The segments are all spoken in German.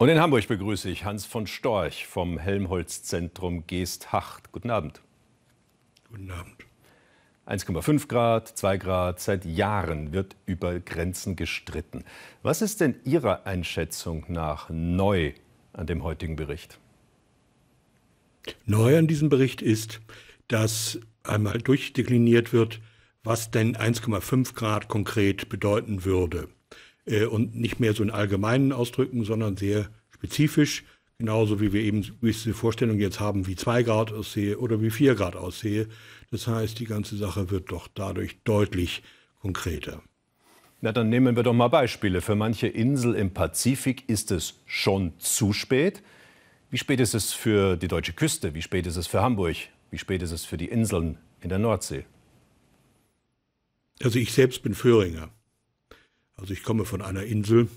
Und in Hamburg begrüße ich Hans von Storch vom Helmholtz-Zentrum Geesthacht. Guten Abend. Guten Abend. 1,5 Grad, 2 Grad, seit Jahren wird über Grenzen gestritten. Was ist denn Ihrer Einschätzung nach neu an dem heutigen Bericht? Neu an diesem Bericht ist, dass einmal durchdekliniert wird, was denn 1,5 Grad konkret bedeuten würde. Äh, und nicht mehr so in allgemeinen ausdrücken, sondern sehr spezifisch, genauso wie wir eben gewisse Vorstellungen jetzt haben, wie 2 Grad aussehe oder wie 4 Grad aussehe. Das heißt, die ganze Sache wird doch dadurch deutlich konkreter. Na, dann nehmen wir doch mal Beispiele. Für manche Insel im Pazifik ist es schon zu spät. Wie spät ist es für die deutsche Küste? Wie spät ist es für Hamburg? Wie spät ist es für die Inseln in der Nordsee? Also ich selbst bin Föhringer. Also ich komme von einer Insel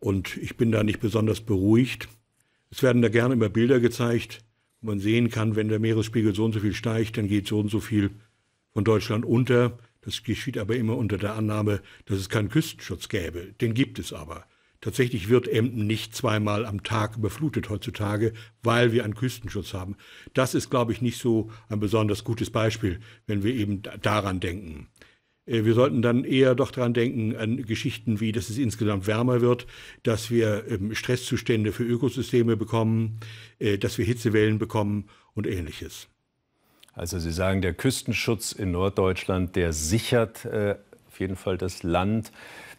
und ich bin da nicht besonders beruhigt. Es werden da gerne immer Bilder gezeigt, wo man sehen kann, wenn der Meeresspiegel so und so viel steigt, dann geht so und so viel von Deutschland unter. Das geschieht aber immer unter der Annahme, dass es keinen Küstenschutz gäbe. Den gibt es aber. Tatsächlich wird Emden nicht zweimal am Tag überflutet heutzutage, weil wir einen Küstenschutz haben. Das ist, glaube ich, nicht so ein besonders gutes Beispiel, wenn wir eben daran denken. Äh, wir sollten dann eher doch daran denken, an Geschichten wie, dass es insgesamt wärmer wird, dass wir ähm, Stresszustände für Ökosysteme bekommen, äh, dass wir Hitzewellen bekommen und ähnliches. Also Sie sagen, der Küstenschutz in Norddeutschland, der sichert äh, auf jeden Fall das Land.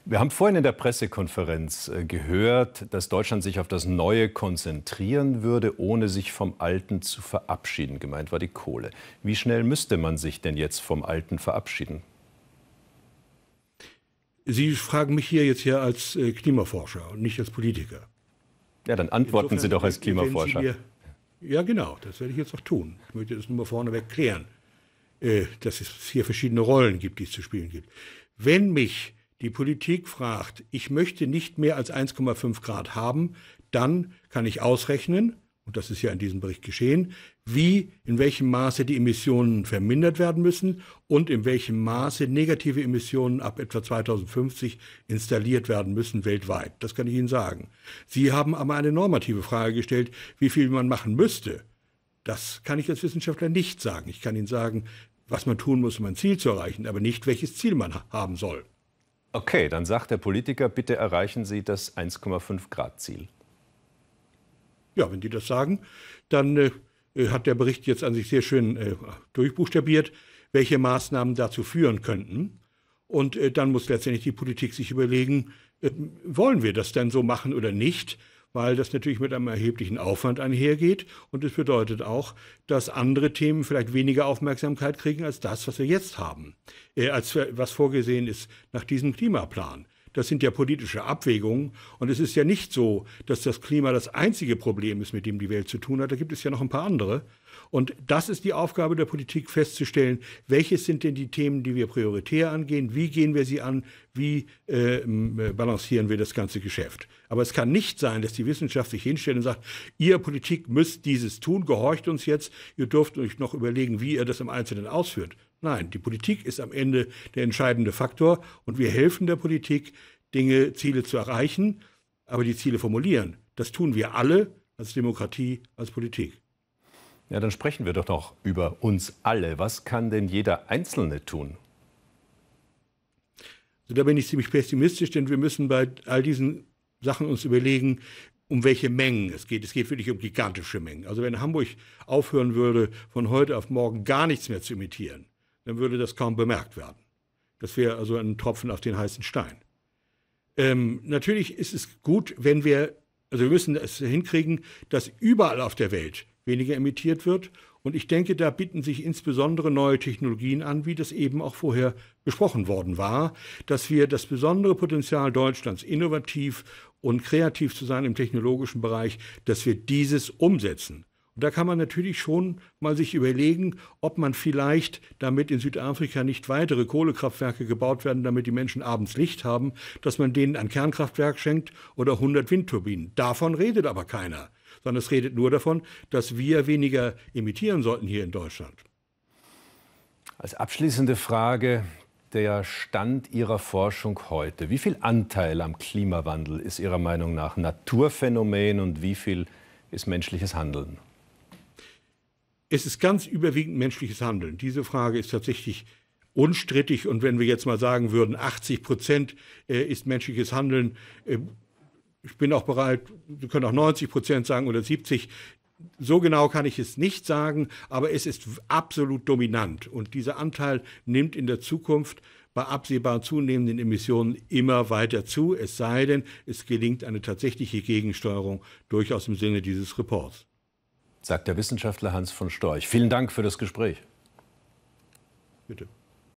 Wir haben vorhin in der Pressekonferenz äh, gehört, dass Deutschland sich auf das Neue konzentrieren würde, ohne sich vom Alten zu verabschieden. Gemeint war die Kohle. Wie schnell müsste man sich denn jetzt vom Alten verabschieden? Sie fragen mich hier jetzt hier als äh, Klimaforscher und nicht als Politiker. Ja, dann antworten Insofern, Sie doch als Klimaforscher. Mir, ja, genau, das werde ich jetzt auch tun. Ich möchte das nur mal vorneweg klären, äh, dass es hier verschiedene Rollen gibt, die es zu spielen gibt. Wenn mich die Politik fragt, ich möchte nicht mehr als 1,5 Grad haben, dann kann ich ausrechnen, und das ist ja in diesem Bericht geschehen, wie, in welchem Maße die Emissionen vermindert werden müssen und in welchem Maße negative Emissionen ab etwa 2050 installiert werden müssen weltweit. Das kann ich Ihnen sagen. Sie haben aber eine normative Frage gestellt, wie viel man machen müsste. Das kann ich als Wissenschaftler nicht sagen. Ich kann Ihnen sagen, was man tun muss, um ein Ziel zu erreichen, aber nicht, welches Ziel man haben soll. Okay, dann sagt der Politiker, bitte erreichen Sie das 1,5 Grad Ziel. Ja, wenn die das sagen, dann äh, äh, hat der Bericht jetzt an sich sehr schön äh, durchbuchstabiert, welche Maßnahmen dazu führen könnten. Und äh, dann muss letztendlich die Politik sich überlegen, äh, wollen wir das denn so machen oder nicht? weil das natürlich mit einem erheblichen Aufwand einhergeht. Und es bedeutet auch, dass andere Themen vielleicht weniger Aufmerksamkeit kriegen als das, was wir jetzt haben, äh, als was vorgesehen ist nach diesem Klimaplan. Das sind ja politische Abwägungen. Und es ist ja nicht so, dass das Klima das einzige Problem ist, mit dem die Welt zu tun hat. Da gibt es ja noch ein paar andere. Und das ist die Aufgabe der Politik, festzustellen, welches sind denn die Themen, die wir prioritär angehen, wie gehen wir sie an, wie äh, balancieren wir das ganze Geschäft. Aber es kann nicht sein, dass die Wissenschaft sich hinstellt und sagt, ihr Politik müsst dieses tun, gehorcht uns jetzt, ihr dürft euch noch überlegen, wie ihr das im Einzelnen ausführt. Nein, die Politik ist am Ende der entscheidende Faktor und wir helfen der Politik, Dinge, Ziele zu erreichen, aber die Ziele formulieren. Das tun wir alle als Demokratie, als Politik. Ja, dann sprechen wir doch noch über uns alle. Was kann denn jeder Einzelne tun? Also da bin ich ziemlich pessimistisch, denn wir müssen bei all diesen Sachen uns überlegen, um welche Mengen es geht. Es geht wirklich um gigantische Mengen. Also wenn Hamburg aufhören würde, von heute auf morgen gar nichts mehr zu emittieren, dann würde das kaum bemerkt werden. Das wäre also ein Tropfen auf den heißen Stein. Ähm, natürlich ist es gut, wenn wir, also wir müssen es hinkriegen, dass überall auf der Welt weniger emittiert wird. Und ich denke, da bieten sich insbesondere neue Technologien an, wie das eben auch vorher besprochen worden war, dass wir das besondere Potenzial Deutschlands, innovativ und kreativ zu sein im technologischen Bereich, dass wir dieses umsetzen. Und da kann man natürlich schon mal sich überlegen, ob man vielleicht, damit in Südafrika nicht weitere Kohlekraftwerke gebaut werden, damit die Menschen abends Licht haben, dass man denen ein Kernkraftwerk schenkt oder 100 Windturbinen. Davon redet aber keiner sondern es redet nur davon, dass wir weniger emittieren sollten hier in Deutschland. Als abschließende Frage der Stand Ihrer Forschung heute. Wie viel Anteil am Klimawandel ist Ihrer Meinung nach Naturphänomen und wie viel ist menschliches Handeln? Es ist ganz überwiegend menschliches Handeln. Diese Frage ist tatsächlich unstrittig. Und wenn wir jetzt mal sagen würden, 80 Prozent äh, ist menschliches Handeln, äh, ich bin auch bereit, Sie können auch 90 Prozent sagen oder 70. So genau kann ich es nicht sagen, aber es ist absolut dominant. Und dieser Anteil nimmt in der Zukunft bei absehbar zunehmenden Emissionen immer weiter zu, es sei denn, es gelingt eine tatsächliche Gegensteuerung durchaus im Sinne dieses Reports. Sagt der Wissenschaftler Hans von Storch. Vielen Dank für das Gespräch. Bitte.